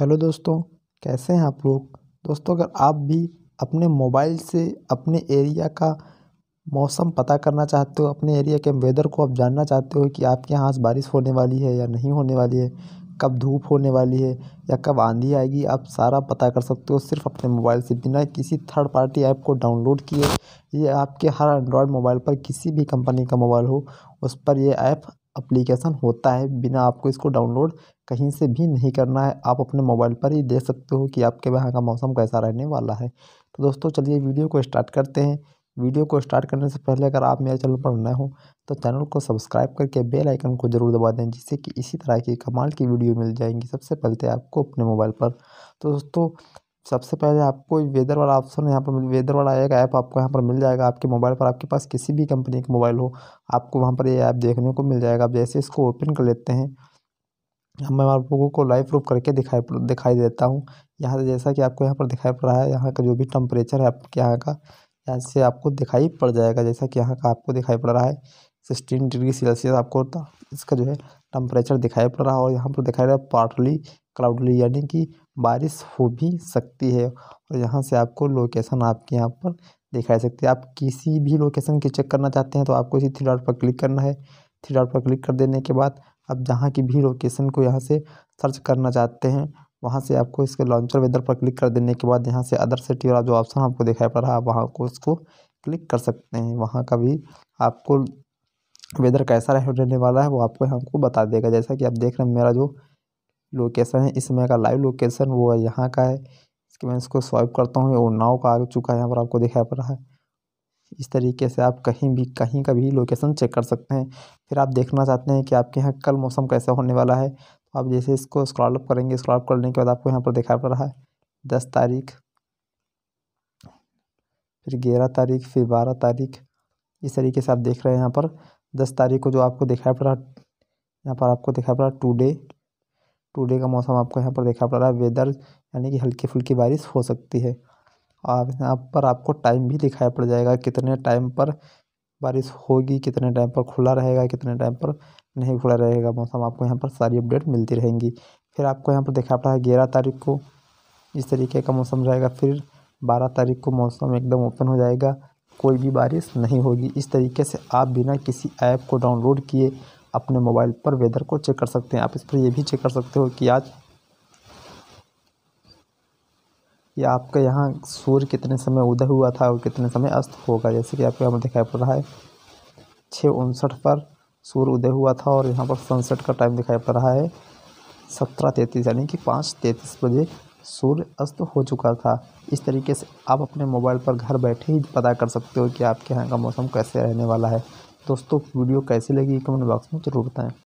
hello दोस्तों कैसे हैं आप लोग दोस्तों अगर आप भी अपने मोबाइल से अपने एरिया का मौसम पता करना चाहते हो अपने एरिया के वेदर को आप जानना चाहते हो कि आपके यहाँ आज बारिश होने वाली है या नहीं होने वाली है कब धूप होने वाली है या कब आंधी आएगी आप सारा पता कर सकते हो सिर्फ अपने मोबाइल से बिना किसी थर्ड पार्टी ऐप को डाउनलोड किए ये आपके हर एंड्रॉयड मोबाइल पर किसी भी कंपनी का मोबाइल हो उस पर यह ऐप अप्लीकेशन होता है बिना आपको इसको डाउनलोड कहीं से भी नहीं करना है आप अपने मोबाइल पर ही देख सकते हो कि आपके यहाँ का मौसम कैसा रहने वाला है तो दोस्तों चलिए वीडियो को स्टार्ट करते हैं वीडियो को स्टार्ट करने से पहले अगर आप मेरे चैनल पर नए हो तो चैनल को सब्सक्राइब करके बेल आइकन को ज़रूर दबा दें जिससे कि इसी तरह की कमाल की वीडियो मिल जाएंगी सबसे पहले आपको अपने मोबाइल पर तो दोस्तों सबसे पहले आपको वेदर वाला ऑप्शन यहाँ पर वेदर वाला एक ऐप आपको यहाँ पर मिल जाएगा आपके मोबाइल पर आपके पास किसी भी कंपनी का मोबाइल हो आपको वहाँ पर ये ऐप देखने को मिल जाएगा आप जैसे इसको ओपन कर लेते हैं मैं आप लोगों को लाइव प्रूफ करके दिखाई दिखाई देता हूँ यहाँ जैसा कि आपको यहाँ पर दिखाई पड़ रहा है यहाँ का जो भी टम्परेचर है आपके यहाँ का यहाँ से आपको दिखाई पड़ जाएगा जैसा कि यहाँ का आपको दिखाई पड़ रहा है सिक्सटीन डिग्री सेल्सियस आपको इसका जो है टेम्परेचर दिखाई पड़ रहा है और यहाँ पर दिखाई रहा है पार्टली क्लाउडली यानी कि बारिश हो भी सकती है और यहाँ से आपको लोकेशन आपके यहाँ पर दिखाई सकती है आप किसी भी लोकेशन की चेक करना चाहते हैं तो आपको इसी थ्री डॉट पर क्लिक करना है थ्री डॉट पर क्लिक कर देने के बाद आप जहाँ की भी लोकेशन को यहाँ से सर्च करना चाहते हैं वहाँ से आपको इसके लॉन्चर वेदर पर क्लिक कर देने के बाद यहाँ से अदर सिटी वाला जो ऑप्शन आपको दिखाई पड़ रहा है वहाँ को उसको क्लिक कर सकते हैं वहाँ का भी आपको वेदर कैसा रहने वाला है वो आपको हमको बता देगा जैसा कि आप देख रहे हैं मेरा जो लोकेसन है इस समय का लाइव लोकेसन वो है यहाँ का है इसके मैं इसको स्वाइप करता हूँ और नाव का आ चुका है यहाँ पर आपको दिखाई पड़ रहा है इस तरीके से आप कहीं भी कहीं का भी लोकेसन चेक कर सकते हैं फिर आप देखना चाहते हैं कि आपके यहाँ कल मौसम कैसा होने वाला है तो आप जैसे इसको स्क्रॉलअप करेंगे स्क्रॉलअप करने के बाद आपको यहाँ पर दिखाई पड़ रहा है दस तारीख फिर ग्यारह तारीख फिर बारह तारीख इस तरीके से आप देख रहे हैं यहाँ पर दस तारीख को जो आपको दिखाया पड़ रहा यहाँ पर आपको दिखाया पड़ रहा टुडे टुडे का मौसम आपको यहाँ पर देखा पड़ रहा है वेदर यानी कि हल्की फुल्की बारिश हो सकती है और यहाँ पर आपको टाइम भी दिखाया पड़ जाएगा कितने टाइम पर बारिश होगी कितने टाइम पर खुला रहेगा कितने टाइम पर नहीं खुला रहेगा मौसम आपको यहाँ पर सारी अपडेट मिलती रहेंगी फिर आपको यहाँ पर देखा पड़ा है ग्यारह तारीख को इस तरीके का मौसम रहेगा फिर बारह तारीख को मौसम एकदम ओपन हो जाएगा कोई भी बारिश नहीं होगी इस तरीके से आप बिना किसी ऐप को डाउनलोड किए अपने मोबाइल पर वेदर को चेक कर सकते हैं आप इस पर यह भी चेक कर सकते हो कि आज या आपके यहाँ सूर्य कितने समय उदय हुआ था और कितने समय अस्त होगा जैसे कि आपके यहाँ दिखाई पड़ रहा है छः उनसठ पर सूर्य उदय हुआ था और यहाँ पर सनसेट का टाइम दिखाई पड़ रहा है सत्रह तैंतीस यानी कि पाँच तैंतीस बजे सूर्य अस्त हो चुका था इस तरीके से आप अपने मोबाइल पर घर बैठे ही पता कर सकते हो कि आपके यहाँ का मौसम कैसे रहने वाला है दोस्तों वीडियो कैसी लगी कमेंट बॉक्स में ज़रूर बताएँ